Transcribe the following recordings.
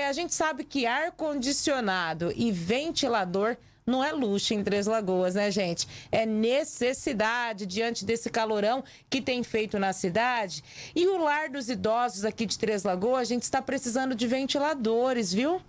É, a gente sabe que ar-condicionado e ventilador não é luxo em Três Lagoas, né, gente? É necessidade diante desse calorão que tem feito na cidade. E o lar dos idosos aqui de Três Lagoas, a gente está precisando de ventiladores, viu?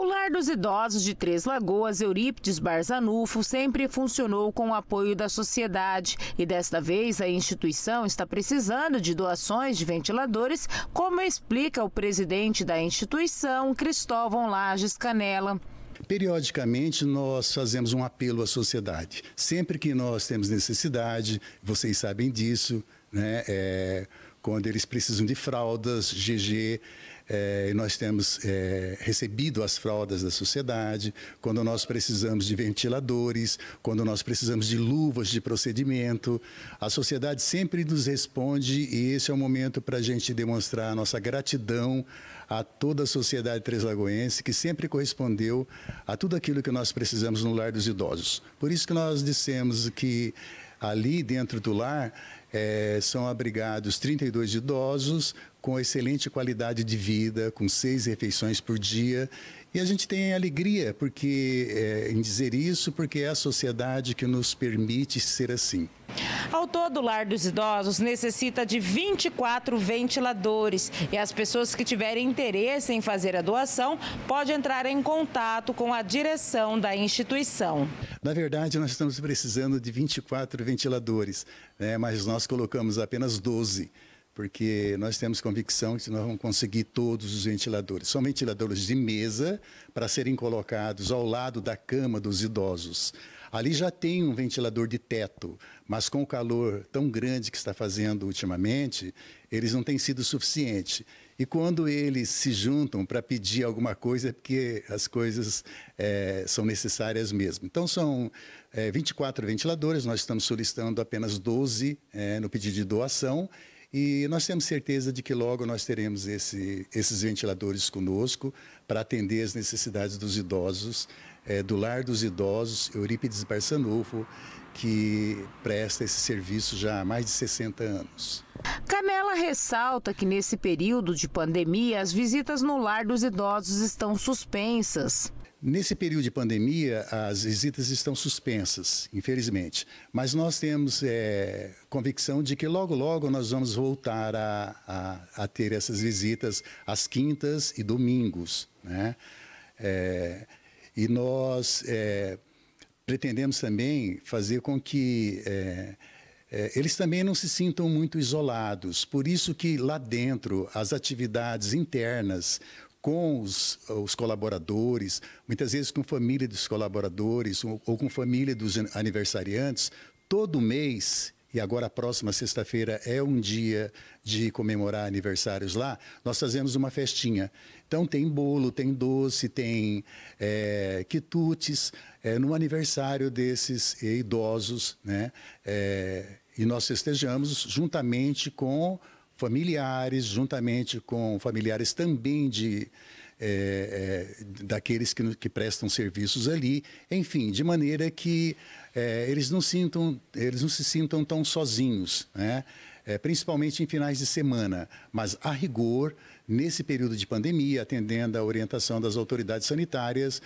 O Lar dos Idosos de Três Lagoas, Eurípides Barzanufo, sempre funcionou com o apoio da sociedade e desta vez a instituição está precisando de doações de ventiladores, como explica o presidente da instituição, Cristóvão Lages Canela. Periodicamente nós fazemos um apelo à sociedade. Sempre que nós temos necessidade, vocês sabem disso, né? É quando eles precisam de fraldas, GG, eh, nós temos eh, recebido as fraldas da sociedade, quando nós precisamos de ventiladores, quando nós precisamos de luvas de procedimento, a sociedade sempre nos responde e esse é o momento para a gente demonstrar a nossa gratidão a toda a sociedade treslagoense que sempre correspondeu a tudo aquilo que nós precisamos no lar dos idosos. Por isso que nós dissemos que Ali dentro do lar é, são abrigados 32 idosos com excelente qualidade de vida, com seis refeições por dia. E a gente tem alegria porque é, em dizer isso, porque é a sociedade que nos permite ser assim. Ao todo, o lar dos idosos necessita de 24 ventiladores e as pessoas que tiverem interesse em fazer a doação podem entrar em contato com a direção da instituição. Na verdade, nós estamos precisando de 24 ventiladores, né? mas nós colocamos apenas 12 porque nós temos convicção que nós vamos conseguir todos os ventiladores. São ventiladores de mesa para serem colocados ao lado da cama dos idosos. Ali já tem um ventilador de teto, mas com o calor tão grande que está fazendo ultimamente, eles não têm sido suficiente. E quando eles se juntam para pedir alguma coisa, é porque as coisas é, são necessárias mesmo. Então, são é, 24 ventiladores, nós estamos solicitando apenas 12 é, no pedido de doação e nós temos certeza de que logo nós teremos esse, esses ventiladores conosco para atender as necessidades dos idosos, é, do Lar dos Idosos Eurípides Barçanufo, que presta esse serviço já há mais de 60 anos. Camela ressalta que nesse período de pandemia as visitas no Lar dos Idosos estão suspensas. Nesse período de pandemia, as visitas estão suspensas, infelizmente. Mas nós temos é, convicção de que logo, logo nós vamos voltar a, a, a ter essas visitas às quintas e domingos. Né? É, e nós é, pretendemos também fazer com que eles também não se sintam muito isolados. Por isso que lá dentro as atividades internas com os, os, colaboradores, muitas vezes com família dos colaboradores ou, ou com família dos aniversariantes, todo mês. E agora, a próxima sexta-feira é um dia de comemorar aniversários lá. Nós fazemos uma festinha. Então, tem bolo, tem doce, tem é, quitutes é, no aniversário desses idosos, né? É, e nós festejamos juntamente com familiares, juntamente com familiares também de é, é, daqueles que, que, prestam serviços ali, enfim, de maneira que é, eles não sintam, eles não se sintam tão sozinhos, né? principalmente em finais de semana, mas a rigor nesse período de pandemia, atendendo à orientação das autoridades sanitárias,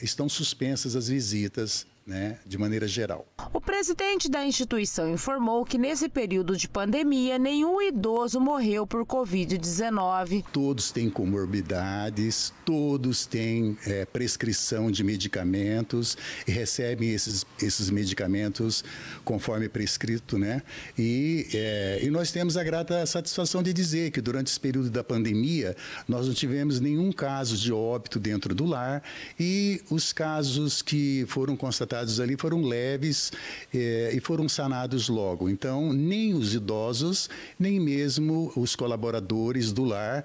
estão suspensas as visitas né, de maneira geral. O presidente da instituição informou que nesse período de pandemia nenhum idoso morreu por Covid-19. Todos têm comorbidades, todos têm é, prescrição de medicamentos e recebem esses, esses medicamentos conforme prescrito, né? E, é, e nós temos a grata satisfação de dizer que durante esse período da pandemia nós não tivemos nenhum caso de óbito dentro do lar e os casos que foram constatados detectados ali foram leves eh, e foram sanados logo. Então, nem os idosos, nem mesmo os colaboradores do lar